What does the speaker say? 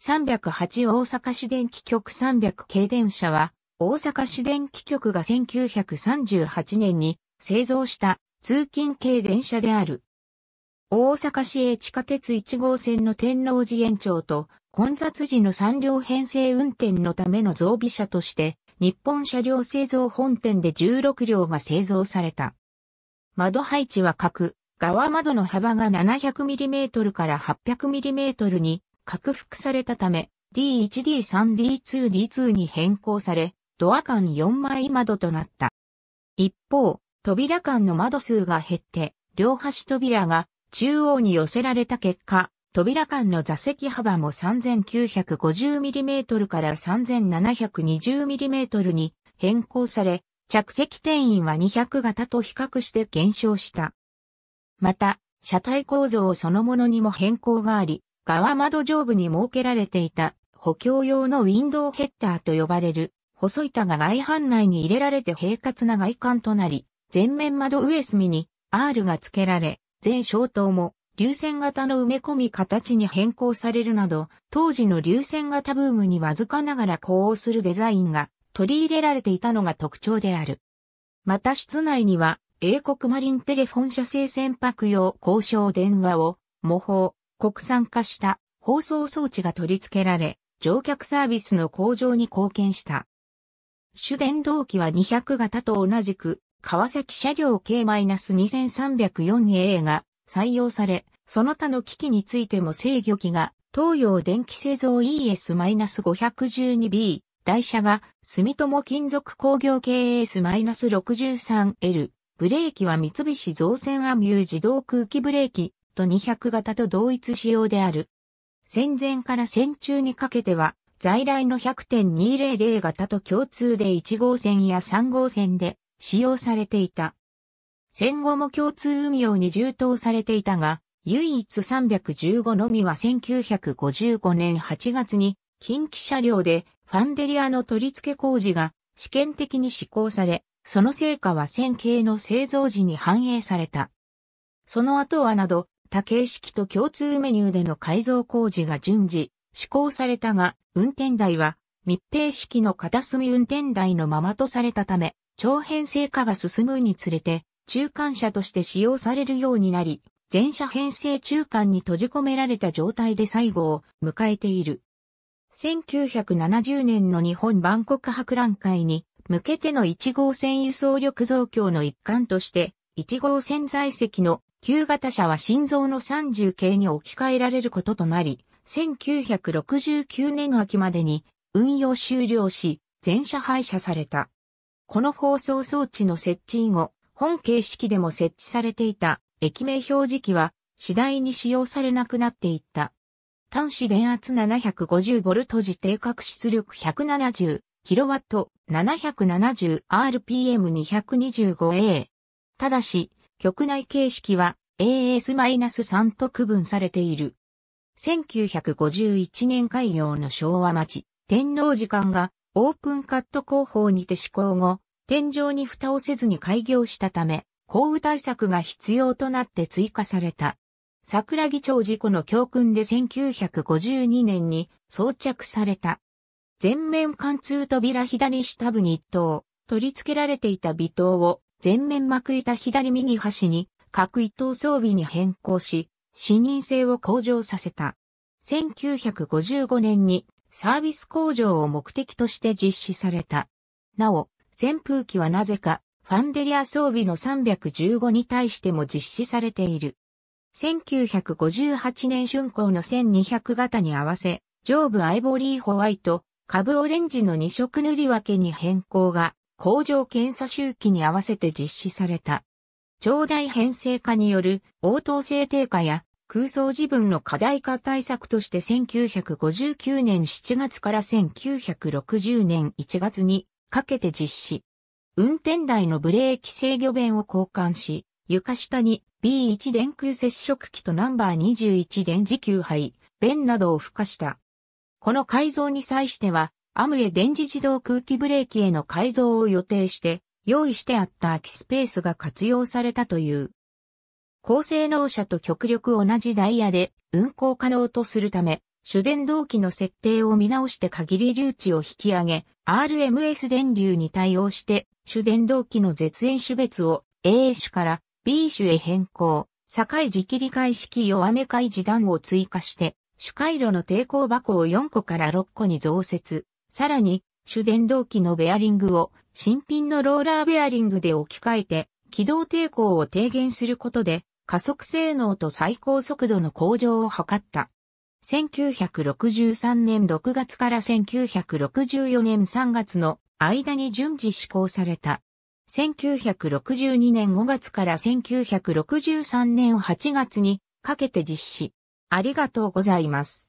308大阪市電気局300系電車は、大阪市電気局が1938年に製造した通勤系電車である。大阪市営地下鉄1号線の天王寺延長と混雑時の3両編成運転のための増備車として、日本車両製造本店で16両が製造された。窓配置は各、側窓の幅が 700mm から 800mm に拡幅されたため、D1D3D2D2 に変更され、ドア間4枚窓となった。一方、扉間の窓数が減って、両端扉が中央に寄せられた結果、扉間の座席幅も 3950mm から 3720mm に変更され、着席定員は200型と比較して減少した。また、車体構造そのものにも変更があり、側窓上部に設けられていた補強用のウィンドウヘッダーと呼ばれる細い板が外反内に入れられて平滑な外観となり、前面窓上隅に R が付けられ、全消灯も流線型の埋め込み形に変更されるなど、当時の流線型ブームにわずかながら呼応するデザインが取り入れられていたのが特徴である。また室内には英国マリンテレフォン社製船舶用交渉電話を模倣、国産化した放送装置が取り付けられ、乗客サービスの向上に貢献した。主電動機は200型と同じく、川崎車両 K-2304A が採用され、その他の機器についても制御機が東洋電気製造 ES-512B、台車が住友金属工業 KS-63L、ブレーキは三菱造船アミュー自動空気ブレーキ200型と同一仕様である。戦前から戦中にかけては、在来の100.200型と共通で1号線や3号線で使用されていた。戦後も共通運用に充当されていたが、唯一315のみは1955年8月に近畿車両でファンデリアの取り付け工事が試験的に施行され、その成果は線形の製造時に反映された。その後はなど、多形式と共通メニューでの改造工事が順次施行されたが、運転台は密閉式の片隅運転台のままとされたため、長編成化が進むにつれて、中間車として使用されるようになり、全車編成中間に閉じ込められた状態で最後を迎えている。1970年の日本万国博覧会に向けての1号線輸送力増強の一環として、1号線在籍の旧型車は心臓の30系に置き換えられることとなり、1969年秋までに運用終了し、全車廃車された。この放送装置の設置以後、本形式でも設置されていた駅名表示器は次第に使用されなくなっていった。端子電圧 750V 時定格出力 170kW770rpm225A。ただし、局内形式は AS-3 と区分されている。1951年開業の昭和町、天皇寺館がオープンカット工法にて施行後、天井に蓋をせずに開業したため、降雨対策が必要となって追加された。桜木町事故の教訓で1952年に装着された。全面貫通扉左下部に一灯、取り付けられていた微灯を前面幕板左右端に各一等装備に変更し、視認性を向上させた。1955年にサービス工場を目的として実施された。なお、扇風機はなぜかファンデリア装備の315に対しても実施されている。1958年春光の1200型に合わせ、上部アイボリーホワイト、株オレンジの2色塗り分けに変更が工場検査周期に合わせて実施された。長大編成化による応答性低下や空想自分の課題化対策として1959年7月から1960年1月にかけて実施。運転台のブレーキ制御弁を交換し、床下に B1 電空接触機とナンバー21電磁球杯、弁などを付加した。この改造に際しては、アムエ電磁自動空気ブレーキへの改造を予定して用意してあった空きスペースが活用されたという。高性能車と極力同じダイヤで運行可能とするため、主電動機の設定を見直して限り留置を引き上げ、RMS 電流に対応して、主電動機の絶縁種別を A 種から B 種へ変更、境時切り替え式弱め替え時段を追加して、主回路の抵抗箱を4個から6個に増設、さらに、主電動機のベアリングを新品のローラーベアリングで置き換えて、軌道抵抗を低減することで、加速性能と最高速度の向上を図った。1963年6月から1964年3月の間に順次施行された。1962年5月から1963年8月にかけて実施。ありがとうございます。